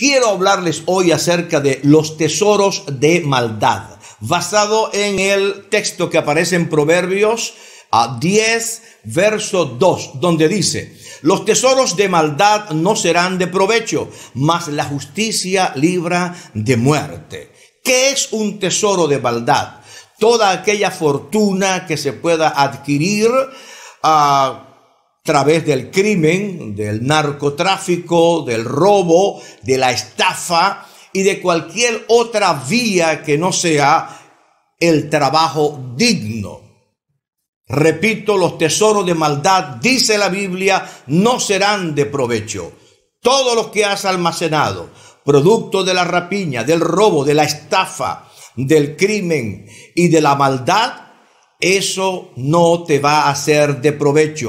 Quiero hablarles hoy acerca de los tesoros de maldad, basado en el texto que aparece en Proverbios a ah, 10, verso 2, donde dice, los tesoros de maldad no serán de provecho, mas la justicia libra de muerte. ¿Qué es un tesoro de maldad? Toda aquella fortuna que se pueda adquirir. a... Ah, través del crimen, del narcotráfico, del robo, de la estafa y de cualquier otra vía que no sea el trabajo digno. Repito, los tesoros de maldad, dice la Biblia, no serán de provecho. Todo lo que has almacenado, producto de la rapiña, del robo, de la estafa, del crimen y de la maldad, eso no te va a ser de provecho.